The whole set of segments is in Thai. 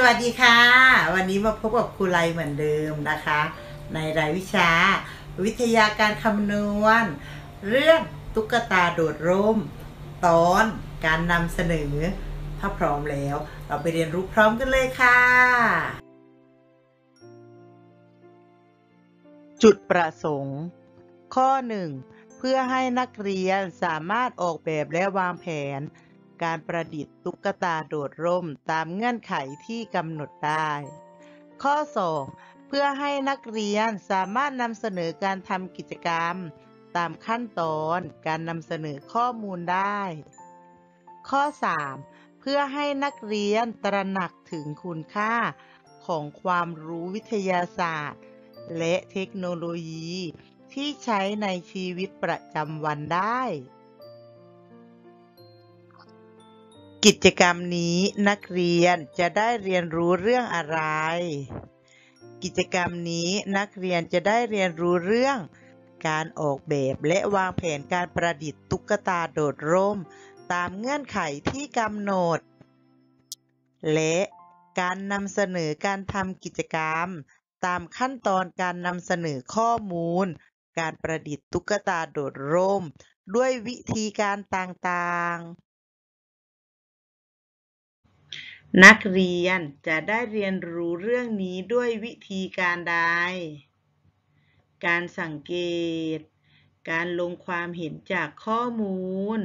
สวัสดีค่ะ วันนี้มาพบกับครูไลเหมือนเดิมนะคะ ในรายวิชา วิทยาการคำนวณ เรื่องตุ๊กตาโดดร่ม ตอนการนำเสนอถ้าพร้อมแล้ว เราไปเรียนรู้พร้อมกันเลยค่ะ จุดประสงค์ ข้อ 1 เพื่อให้นักเรียนสามารถออกแบบและวางแผนการประดิษฐ์ตุ๊กตาโดดร่มตามเงื่อนไขที่กำหนดได้ ข้อ 2. เพื่อให้นักเรียนสามารถนำเสนอการทำกิจกรรม ตามขั้นตอนการนำเสนอข้อมูลได้ ข้อ 3. เพื่อให้นักเรียนตระหนักถึงคุณค่าของความรู้วิทยาศาสตร์ และเทคโนโลยีที่ใช้ในชีวิตประจำวันได้กิจกรรมนี้นักเรียนจะได้เรียนรู้เรื่องอะไร กิจกรรมนี้นักเรียนจะได้เรียนรู้เรื่อง การออกแบบและวางแผนการประดิษฐ์ตุ๊กตาโดดร่มตามเงื่อนไขที่กำหนด และการนำเสนอการทำกิจกรรมตามขั้นตอนการนำเสนอข้อมูล การประดิษฐ์ตุ๊กตาโดดร่มด้วยวิธีการต่างๆนักเรียนจะได้เรียนรู้เรื่องนี้ด้วยวิธีการใด การสังเกต การลงความเห็นจากข้อมูล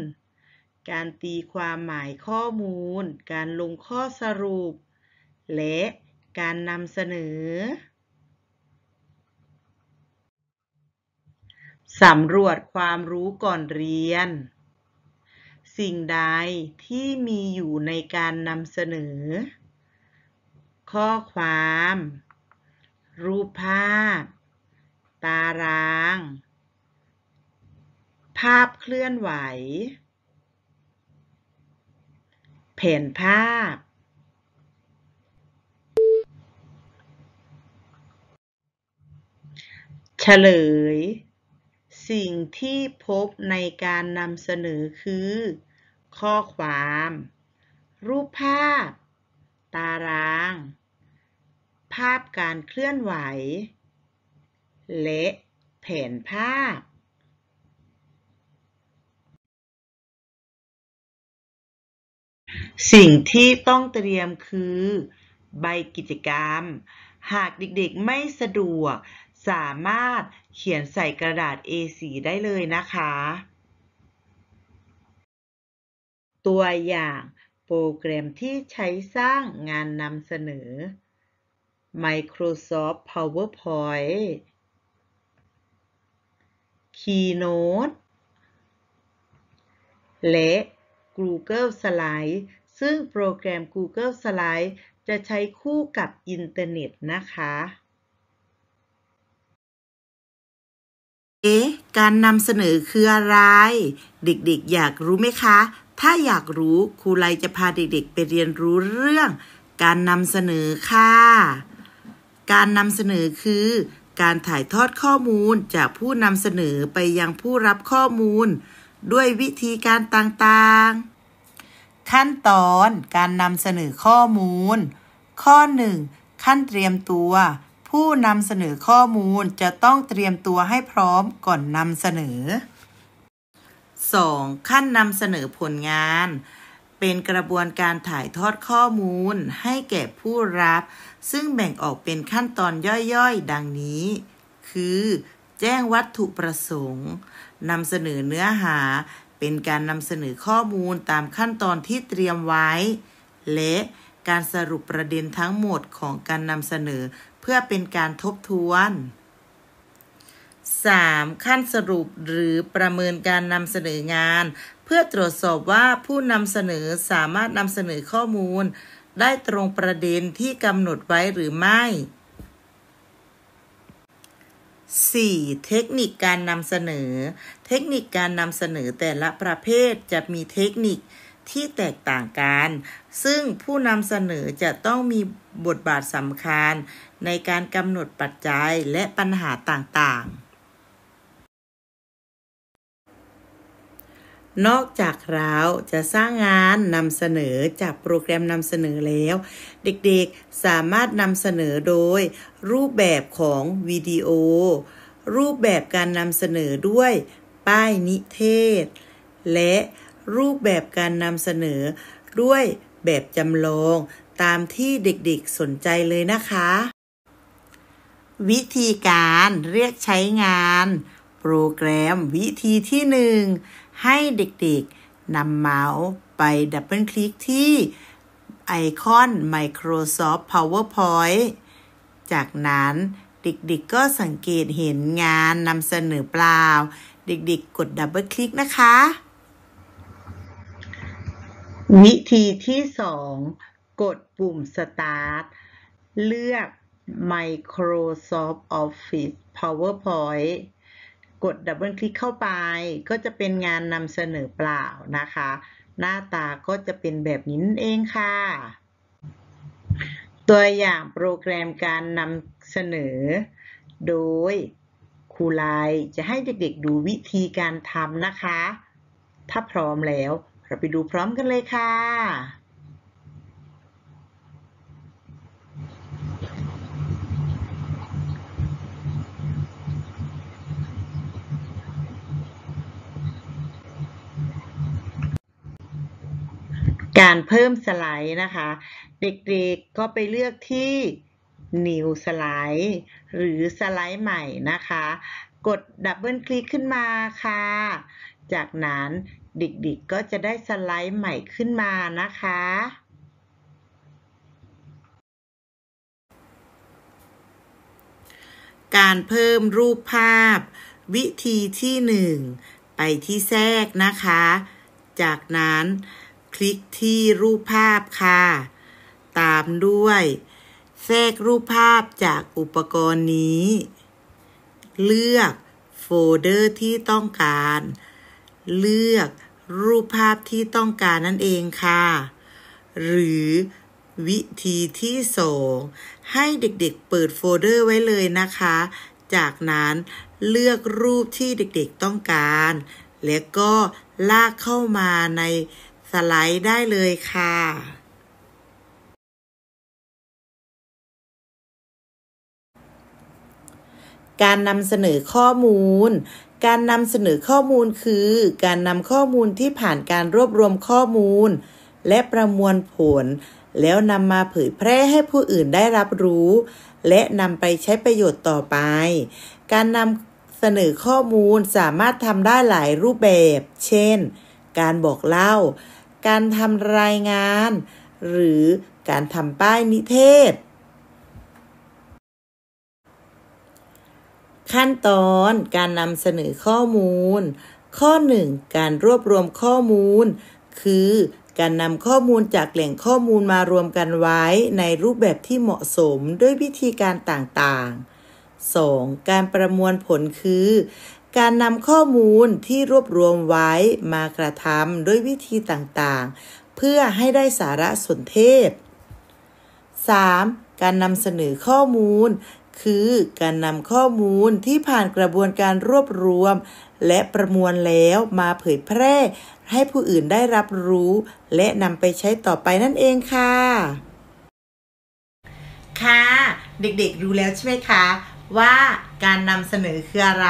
การตีความหมายข้อมูล การลงข้อสรุป และการนำเสนอ สำรวจความรู้ก่อนเรียนสิ่งใดที่มีอยู่ในการนำเสนอ ข้อความ รูปภาพ ตาราง ภาพเคลื่อนไหวแผนภาพ เฉลยสิ่งที่พบในการนำเสนอคือ ข้อความ รูปภาพ ตาราง ภาพการเคลื่อนไหว และแผนภาพ สิ่งที่ต้องเตรียมคือ ใบกิจกรรม หากเด็กๆไม่สะดวกสามารถเขียนใส่กระดาษ A4 ได้เลยนะคะ ตัวอย่างโปรแกรมที่ใช้สร้างงานนำเสนอ Microsoft PowerPoint Keynote และ Google Slide ซึ่งโปรแกรม Google Slide จะใช้คู่กับอินเทอร์เน็ตนะคะเอ๊ะการนำเสนอคืออะไร เด็ก ๆ อยากรู้ไหมคะ ถ้าอยากรู้ครูไลจะพาเด็กๆ ไปเรียนรู้เรื่อง การนำเสนอค่ะ การนำเสนอคือ การถ่ายทอดข้อมูลจากผู้นำเสนอไปยังผู้รับข้อมูล ด้วยวิธีการต่างๆ ขั้นตอนการนำเสนอข้อมูล ข้อ 1 ขั้นเตรียมตัวผู้นำเสนอข้อมูลจะต้องเตรียมตัวให้พร้อมก่อนนำเสนอ 2. ขั้นนำเสนอผลงาน เป็นกระบวนการถ่ายทอดข้อมูลให้แก่ผู้รับ ซึ่งแบ่งออกเป็นขั้นตอนย่อยๆ ดังนี้ คือ แจ้งวัตถุประสงค์นำเสนอเนื้อหาเป็นการนำเสนอข้อมูลตามขั้นตอนที่เตรียมไว้ และการสรุปประเด็นทั้งหมดของการนำเสนอเพื่อเป็นการทบทวน 3. ขั้นสรุปหรือประเมินการนำเสนองาน เพื่อตรวจสอบว่าผู้นำเสนอสามารถนำเสนอข้อมูล ได้ตรงประเด็นที่กำหนดไว้หรือไม่ 4. เทคนิคการนำเสนอ เทคนิคการนำเสนอแต่ละประเภทจะมีเทคนิคที่แตกต่างกัน ซึ่งผู้นำเสนอจะต้องมีบทบาทสำคัญในการกำหนดปัจจัยและปัญหาต่าง ๆ นอกจากเราจะสร้างงานนำเสนอจากโปรแกรมนำเสนอแล้ว เด็ก ๆ สามารถนำเสนอโดยรูปแบบของวิดีโอ รูปแบบการนำเสนอด้วยป้ายนิเทศ และรูปแบบการนำเสนอด้วยแบบจำลองตามที่เด็ก ๆ สนใจเลยนะคะวิธีการเรียกใช้งานโปรแกรมวิธีที่หนึ่งให้เด็กๆนำเมาส์ไปดับเบิลคลิกที่ไอคอน Microsoft PowerPoint จากนั้นเด็ก ๆก็สังเกตเห็นงานนำเสนอเปล่า เด็กๆกดดับเบิลคลิกนะคะ วิธีที่ 2 กดปุ่มสตาร์ทเลือก Microsoft Office PowerPoint กดดับเบิลคลิกเข้าไป ก็จะเป็นงานนำเสนอเปล่านะคะ หน้าตาก็จะเป็นแบบนี้นั่นเองค่ะ ตัวอย่างโปรแกรมการนำเสนอ โดยครูไลจะให้เด็กๆดูวิธีการทำนะคะ ถ้าพร้อมแล้ว เราไปดูพร้อมกันเลยค่ะการเพิ่มสไลด์นะคะ เด็กๆก็ไปเลือกที่ New Slide หรือสไลด์ใหม่นะคะ กดดับเบิลคลิกขึ้นมาค่ะ จากนั้นเด็กๆก็จะได้สไลด์ใหม่ขึ้นมานะคะ การเพิ่มรูปภาพ วิธีที่1ไปที่แทรกนะคะ จากนั้นคลิกที่รูปภาพค่ะ ตามด้วย แทรกรูปภาพจากอุปกรณ์นี้ เลือกโฟลเดอร์ที่ต้องการ เลือกรูปภาพที่ต้องการนั่นเองค่ะ หรือวิธีที่สอง ให้เด็กๆเปิดโฟลเดอร์ไว้เลยนะคะ จากนั้นเลือกรูปที่เด็กๆต้องการ และก็ลากเข้ามาในสไลด์ได้เลยค่ะ การนำเสนอข้อมูล การนำเสนอข้อมูลคือการนำข้อมูลที่ผ่านการรวบรวมข้อมูล และประมวลผล แล้วนำมาเผยแพร่ให้ผู้อื่นได้รับรู้ และนำไปใช้ประโยชน์ต่อไป การนำเสนอข้อมูลสามารถทำได้หลายรูปแบบ เช่น การบอกเล่าการทำรายงานหรือการทำป้ายนิเทศ ขั้นตอนการนำเสนอข้อมูล ข้อ 1 การรวบรวมข้อมูล คือการนำข้อมูลจากแหล่งข้อมูลมารวมกันไว้ในรูปแบบที่เหมาะสมด้วยวิธีการต่างๆ 2. การประมวลผลคือการนำข้อมูลที่รวบรวมไว้มากระทำด้วยวิธีต่างๆ เพื่อให้ได้สารสนเทศ 3. การนำเสนอข้อมูล คือ การนำข้อมูลที่ผ่านกระบวนการรวบรวม และประมวลแล้วมาเผยแพร่ ให้ผู้อื่นได้รับรู้ และนำไปใช้ต่อไปนั่นเองค่ะ ค่ะ เด็กๆรู้แล้วใช่ไหมคะ ว่าการนำเสนอคืออะไร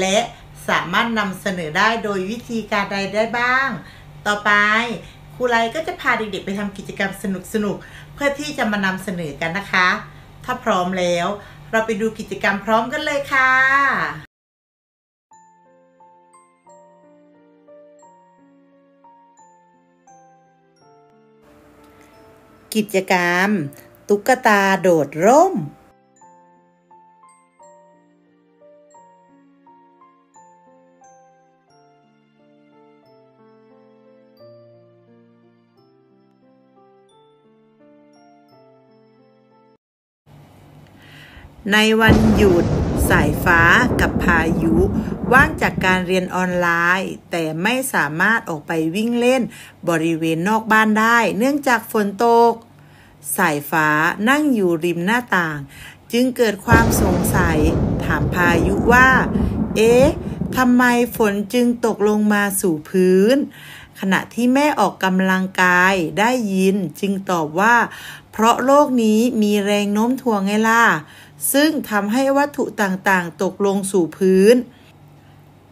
และสามารถนำเสนอได้โดยวิธีการใดได้บ้าง ต่อไปครูไลก็จะพาเด็กๆไปทำกิจกรรมสนุกๆ เพื่อที่จะมานำเสนอกันนะคะ ถ้าพร้อมแล้ว เราไปดูกิจกรรมพร้อมกันเลยค่ะ กิจกรรม ตุ๊กตาโดดร่มในวันหยุด สายฟ้ากับพายุ ว่างจากการเรียนออนไลน์ แต่ไม่สามารถออกไปวิ่งเล่น บริเวณนอกบ้านได้ เนื่องจากฝนตก สายฟ้านั่งอยู่ริมหน้าต่าง จึงเกิดความสงสัย ถามพายุว่า เอ๊ะทำไมฝนจึงตกลงมาสู่พื้น ขณะที่แม่ออกกำลังกายได้ยิน จึงตอบว่า เพราะโลกนี้มีแรงโน้มถ่วงไงล่ะซึ่งทำให้วัตถุต่าง ๆ ตกลงสู่พื้น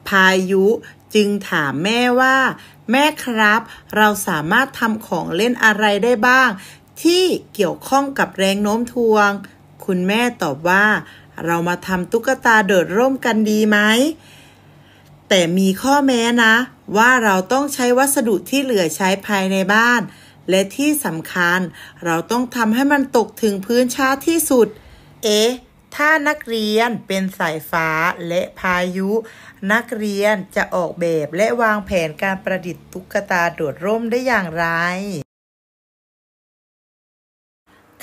พายุจึงถามแม่ว่า แม่ครับเราสามารถทำของเล่นอะไรได้บ้าง ที่เกี่ยวข้องกับแรงโน้มถ่วง คุณแม่ตอบว่า เรามาทำตุ๊กตาเดิดร่มกันดีไหม แต่มีข้อแม้นะ ว่าเราต้องใช้วัสดุที่เหลือใช้ภายในบ้าน และที่สำคัญเราต้องทำให้มันตกถึงพื้นช้าที่สุดเอ๊ะถ้านักเรียนเป็นสายฟ้าและพายุ นักเรียนจะออกแบบและวางแผนการประดิษฐ์ตุ๊กตาโดดร่มได้อย่างไร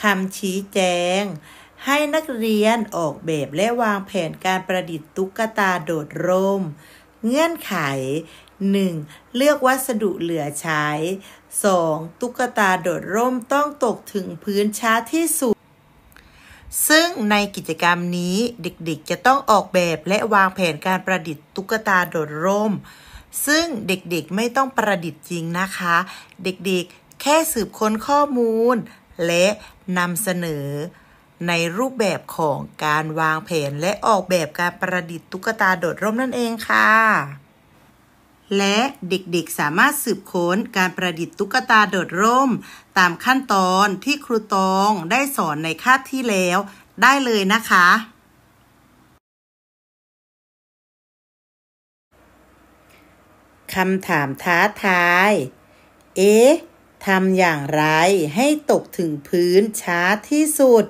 คำชี้แจง ให้นักเรียนออกแบบและวางแผนการประดิษฐ์ตุ๊กตาโดดร่ม เงื่อนไข 1. เลือกวัสดุเหลือใช้ 2. ตุ๊กตาโดดร่มต้องตกถึงพื้นช้าที่สุดซึ่งในกิจกรรมนี้เด็ก ๆจะต้องออกแบบและวางแผนการประดิษฐ์ตุ๊กตาโดดร่ม ซึ่งเด็กๆไม่ต้องประดิษฐ์จริงนะคะ เด็กๆแค่สืบค้นข้อมูล และนำเสนอในรูปแบบของการวางแผนและออกแบบการประดิษฐ์ตุ๊กตาโดดร่มนั่นเองค่ะและเด็กๆสามารถสืบค้นการประดิษฐ์ตุ๊กตาโดดร่มตามขั้นตอนที่ครูตองได้สอนในคาบที่แล้วได้เลยนะคะคำถามท้าทายเอ๊ะทำอย่างไรให้ตกถึงพื้นช้าที่สุด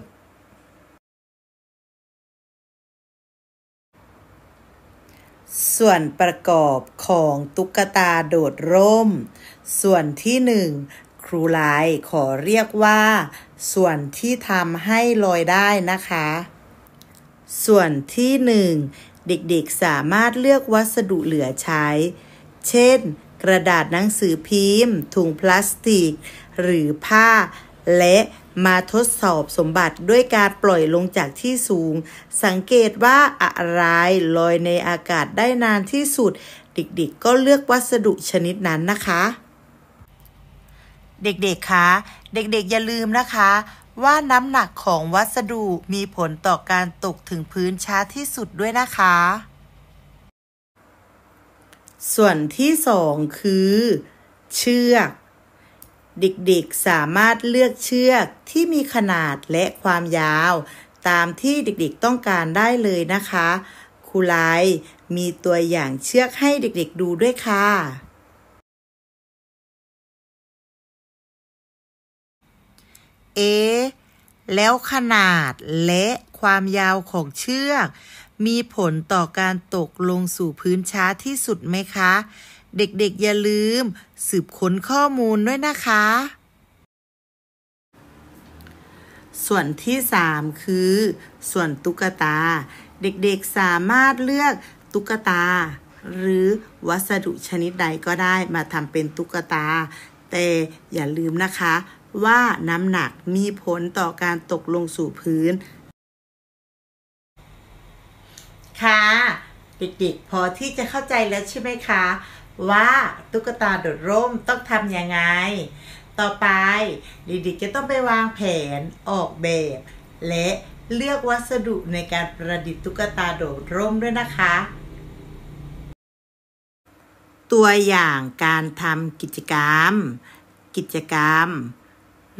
ส่วนประกอบของตุ๊กตาโดดร่ม ส่วนที่หนึ่ง ครูไลา์ขอเรียกว่า ส่วนที่ทำให้ลอยได้นะคะ ส่วนที่หนึ่ง เด็กๆสามารถเลือกวัสดุเหลือใช้ เช่น กระดาษหนังสือพิมพ์ ถุงพลาสติก หรือผ้า และมาทดสอบสมบัติด้วยการปล่อยลงจากที่สูง สังเกตว่าอะไรลอยในอากาศได้นานที่สุด เด็ก ๆก็เลือกวัสดุชนิดนั้นนะคะ เด็กๆคะเด็กๆ อย่าลืมนะคะ ว่าน้ำหนักของวัสดุมีผลต่อการตกถึงพื้นช้าที่สุดด้วยนะคะ ส่วนที่สองคือ เชือกเด็กๆ สามารถเลือกเชือก ที่มีขนาดและความยาวตามที่เด็ก ๆต้องการได้เลยนะคะครูไล มีตัวอย่างเชือกให้เด็กๆดูด้วยค่ะเอแล้วขนาดและความยาวของเชือก มีผลต่อการตกลงสู่พื้นช้าที่สุดไหมคะเด็กๆ อย่าลืมสืบค้นข้อมูลด้วยนะคะ ส่วนที่ 3 คือ ส่วนตุ๊กตา เด็กๆ สามารถเลือกตุ๊กตา หรือวัสดุชนิดใดก็ได้มาทำเป็นตุ๊กตา แต่อย่าลืมนะคะ ว่าน้ำหนักมีผลต่อการตกลงสู่พื้น ค่ะ เด็ก ๆ พอที่จะเข้าใจแล้วใช่ไหมคะว่าตุ๊กตาโดดร่มต้องทำยังไง ต่อไปลิดิกจะต้องไปวางแผน ออกแบบ และเลือกวัสดุในการประดิษฐ์ตุ๊กตาโดดร่มด้วยนะคะ ตัวอย่างการทำกิจกรรม กิจกรรม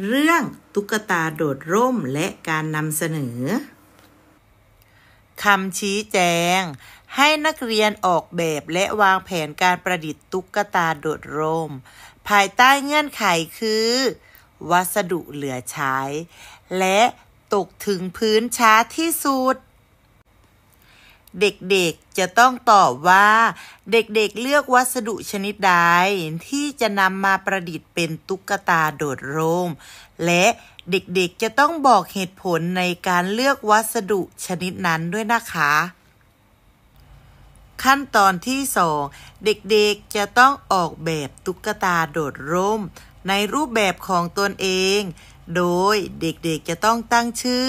เรื่องตุ๊กตาโดด ร่มและการนำเสนอ คำชี้แจงให้นักเรียนออกแบบและวางแผนการประดิษฐ์ ตุ๊กตาโดดร่มภายใต้เงื่อนไขคือ วัสดุเหลือใช้ และตกถึงพื้นช้าที่สุดเด็กๆจะต้องตอบว่า เด็กๆเลือกวัสดุชนิดใดที่จะนำมาประดิษฐ์เป็นตุ๊กตาโดดร่มและเด็กๆจะต้องบอกเหตุผลในการเลือกวัสดุชนิดนั้นด้วยนะคะขั้นตอนที่2เด็กๆจะต้องออกแบบตุ๊กตาโดดร่ม ในรูปแบบของตนเอง โดยเด็กๆจะต้องตั้งชื่อ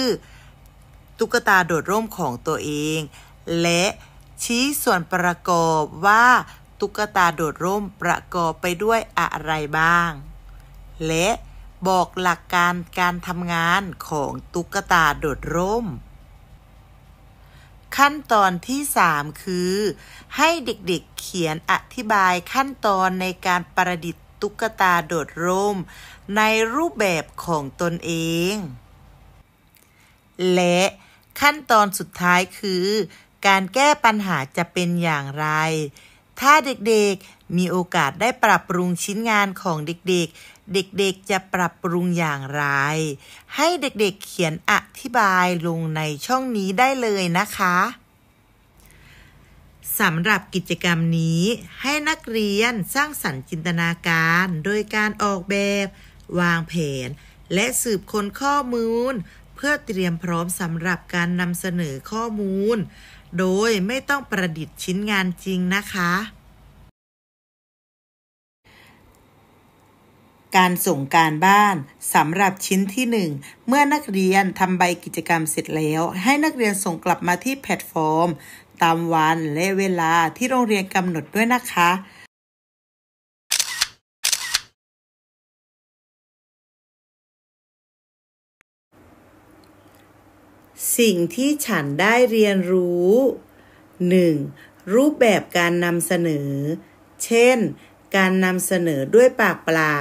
ตุ๊กตาโดดร่มของตัวเอง และชี้ส่วนประกอบว่า ตุ๊กตาโดดร่มประกอบ ไปด้วยอะไรบ้าง และบอกหลักการการทำงานของตุ๊กตาโดดร่มขั้นตอนที่ 3 คือ ให้เด็กๆเขียนอธิบายขั้นตอนในการประดิษฐ์ตุ๊กตาโดดร่ม ในรูปแบบของตนเอง และขั้นตอนสุดท้ายคือ การแก้ปัญหาจะเป็นอย่างไร ถ้าเด็กๆมีโอกาสได้ปรับปรุงชิ้นงานของเด็กๆเด็กๆ จะปรับปรุงอย่างไร ให้เด็กๆเขียนอธิบายลงในช่องนี้ได้เลยนะคะสำหรับกิจกรรมนี้ ให้นักเรียนสร้างสรรค์จินตนาการ โดยการออกแบบ วางแผน และสืบค้นข้อมูล เพื่อเตรียมพร้อมสำหรับการนำเสนอข้อมูล โดยไม่ต้องประดิษฐ์ชิ้นงานจริงนะคะการส่งการบ้านสำหรับชิ้นที่ 1 เมื่อนักเรียนทำใบกิจกรรมเสร็จแล้ว ให้นักเรียนส่งกลับมาที่แพลตฟอร์ม ตามวันและเวลาที่โรงเรียนกำหนดด้วยนะคะ สิ่งที่ฉันได้เรียนรู้ 1. รูปแบบการนำเสนอ เช่น การนำเสนอด้วยปากเปล่า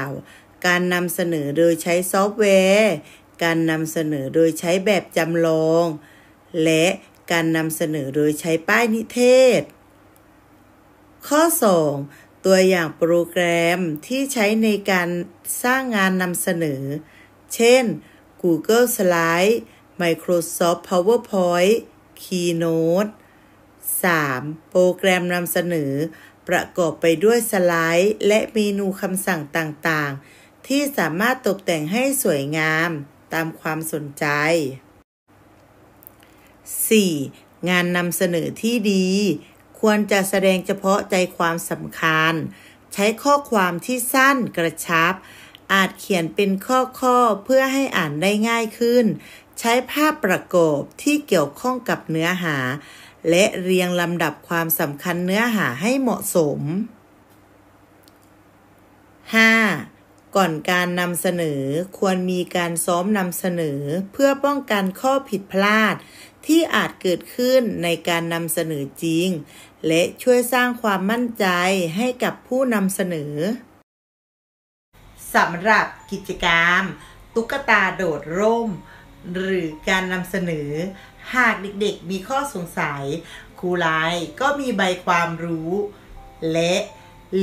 การนำเสนอโดยใช้ซอฟต์แวร์ การนำเสนอโดยใช้แบบจำลอง และการนำเสนอโดยใช้ป้ายนิเทศ ข้อ 2. ตัวอย่างโปรแกรมที่ใช้ในการสร้างงานนำเสนอ เช่น Google Slide Microsoft PowerPoint Keynote 3. โปรแกรมนำเสนอประกอบไปด้วยสไลด์และเมนูคำสั่งต่าง ๆที่สามารถตกแต่งให้สวยงามตามความสนใจ 4. งานนำเสนอที่ดี ควรจะแสดงเฉพาะใจความสำคัญ ใช้ข้อความที่สั้นกระชับ อาจเขียนเป็นข้อๆ เพื่อให้อ่านได้ง่ายขึ้น ใช้ภาพประกอบที่เกี่ยวข้องกับเนื้อหา และเรียงลำดับความสำคัญเนื้อหาให้เหมาะสม 5. ก่อนการนำเสนอควรมีการซ้อมนำเสนอเพื่อป้องกันข้อผิดพลาด ที่อาจเกิดขึ้นในการนำเสนอจริง และช่วยสร้างความมั่นใจให้กับผู้นำเสนอสำหรับกิจกรรม ตุ๊กตาโดดร่ม หรือการนำเสนอ หากเด็กๆ มีข้อสงสัย ครูไลก็มีใบความรู้ และ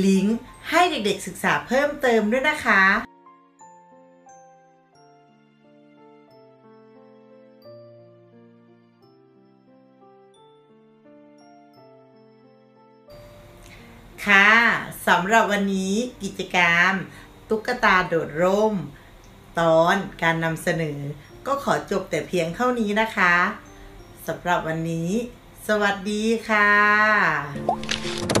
ลิงก์ให้เด็ก ๆ ศึกษาเพิ่มเติมด้วยนะคะ ค่ะสำหรับวันนี้กิจกรรม ตุ๊กตาโดดร่ม ตอนการนำเสนอก็ขอจบแต่เพียงเท่านี้นะคะสำหรับวันนี้ สวัสดีค่ะ